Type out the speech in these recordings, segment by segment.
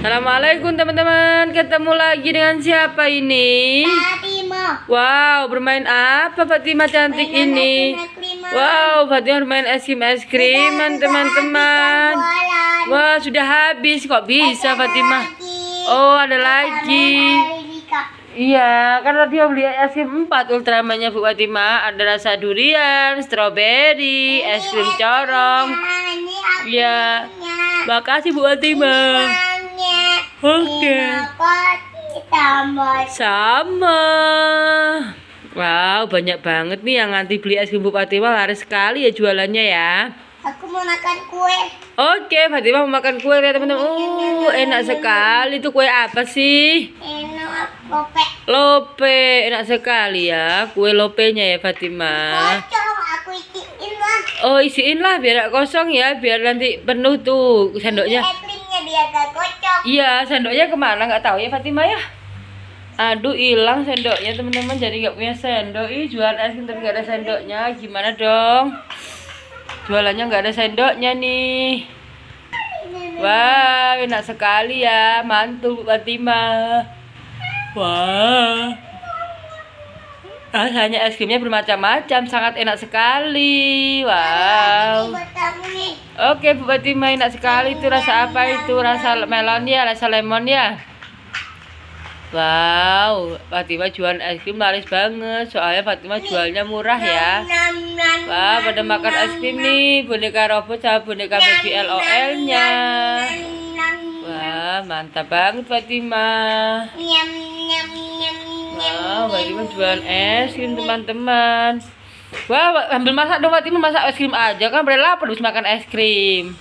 Assalamualaikum teman-teman. Ketemu lagi dengan siapa ini? Fatima. Wow, bermain apa Fatima cantik Mainan ini? wow, Fatima bermain es krim es krim teman-teman. Wah, sudah habis kok bisa ada Fatima? Lagi. Oh, ada lagi. Iya, karena dia beli es krim 4 ultramannya Bu Fatima. Ada rasa durian, stroberi, es krim corong. Iya. Makasih Bu Fatima. Iya. Oke. Okay. Sama. Wow, banyak banget nih yang nanti beli es krim Fatima laris sekali ya jualannya ya. Aku mau makan kue. Oke, okay, Fatima mau makan kue ya teman-teman. Uh, enak sekali. Itu kue apa sih? Enak lope. Lope, enak sekali ya. Kue lopenya ya Fatima. aku isiin lah. Oh, isiin lah biar kosong ya, biar nanti penuh tuh sendoknya. Iya, biar gak kocok. Iya, sendoknya kemana nggak tahu ya Fatima ya. Aduh, hilang sendoknya teman-teman. Jadi nggak punya sendok. Ih, jualan es krim tapi nggak ada sendoknya. Gimana dong? Jualannya nggak ada sendoknya nih. Wah, enak sekali ya. Mantul Fatima. Wah. Rasanya ah, es krimnya bermacam-macam, sangat enak sekali. Wow. Oke, Bu Fatima enak sekali itu rasa iya, apa itu? Iya, rasa iya. melon ya, rasa lemon ya. Wow, Fatima jual es krim laris banget. Soalnya Fatima jualnya murah ya. Wah, wow, pada makan es krim nih, boneka robot sama boneka baby LOL-nya. Wah, wow, mantap banget Fatima. Mbak Fatima jualan es krim teman-teman. Wah, ambil masak dong Fatima masak es krim aja kan berarti lapar habis makan es krim.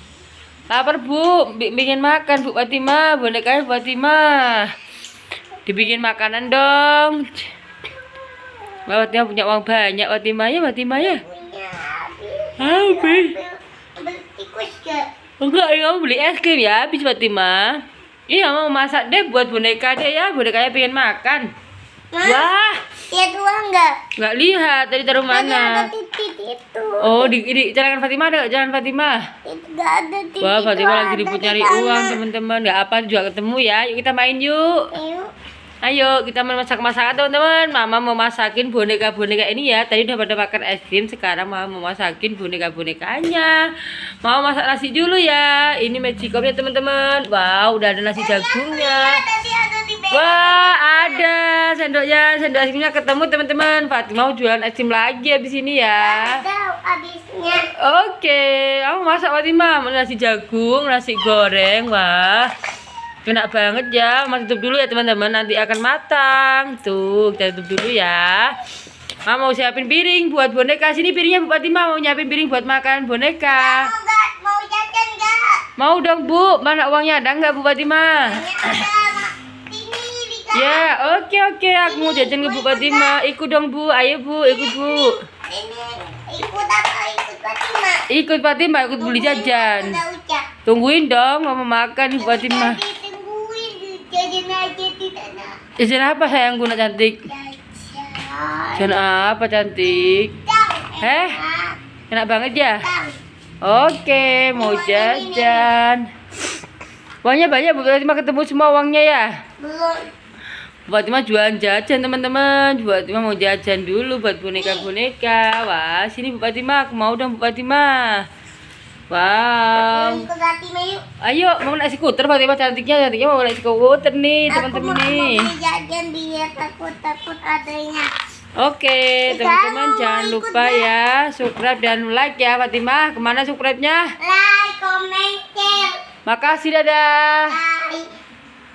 Lapar Bu, bikin makan Bu Fatima, bonekanya Bu Fatima. Dibikin makanan dong. Mbak Fatima punya uang banyak Fatima ya, Fatima ya. Punya. Habis. Enggak, ya, kamu beli es krim ya, habis Fatima. Iya mau masak deh buat boneka deh ya, bonekanya pengen makan. Wah. Lihat ya, uang nggak? Nggak lihat. Tadi taruh mana? Tadi ada titik itu. Oh, di, di jalan Fatima ada Jalan Fatima. Enggak ada titik. Wah, Fatima lagi ribut nyari uang teman-teman. Nggak apa juga ketemu ya. Yuk kita main yuk. Yuk. Ayo kita mau masak-masakan teman-teman Mama mau masakin boneka-boneka ini ya Tadi udah pada makan es krim Sekarang Mama mau masakin boneka-bonekanya Mau masak nasi dulu ya Ini magicomnya teman-teman Wow udah ada nasi eh, iya, jagungnya iya, Wah ada sendoknya, sendok ya, es ketemu teman-teman. Fatima mau jualan es krim lagi abis ini ya. Oke, okay. aku masak Fatima, nasi jagung, nasi goreng, wah. Enak banget ya. Mas tutup dulu ya teman-teman, nanti akan matang. Tuh, kita tutup dulu ya. Mama mau siapin piring buat boneka. Sini piringnya Bu Fatima mau nyiapin piring buat makan boneka. Mau, gak, mau jajan enggak? Mau dong, Bu. Mana uangnya? Ada nggak Bu Fatima? Ya, oke oke, aku mau jajan ke Bu Fatima. Ikut dong Bu, ayo Bu, ikut Bu. Ikut apa? Ikut Fatima. Ikut Fatima, ikut beli jajan. Tungguin dong, mau makan Bu Fatima. Jajan apa sayang guna cantik? Jajan apa cantik? Eh, enak banget ya. Oke, mau jajan. Uangnya banyak, Bu Fatima ketemu semua uangnya ya? Fatima jualan jajan teman-teman Bu Fatima mau jajan dulu buat boneka-boneka wah sini Bu Fatima aku mau dong Bu Fatima wow ayo mau naik skuter Fatima cantiknya cantiknya mau naik skuter nih teman-teman nih jajan biar takut takut adanya Oke, teman-teman jangan lupa ya subscribe dan like ya Fatima Kemana subscribe-nya? Like, comment, share. Makasih dadah. Bye.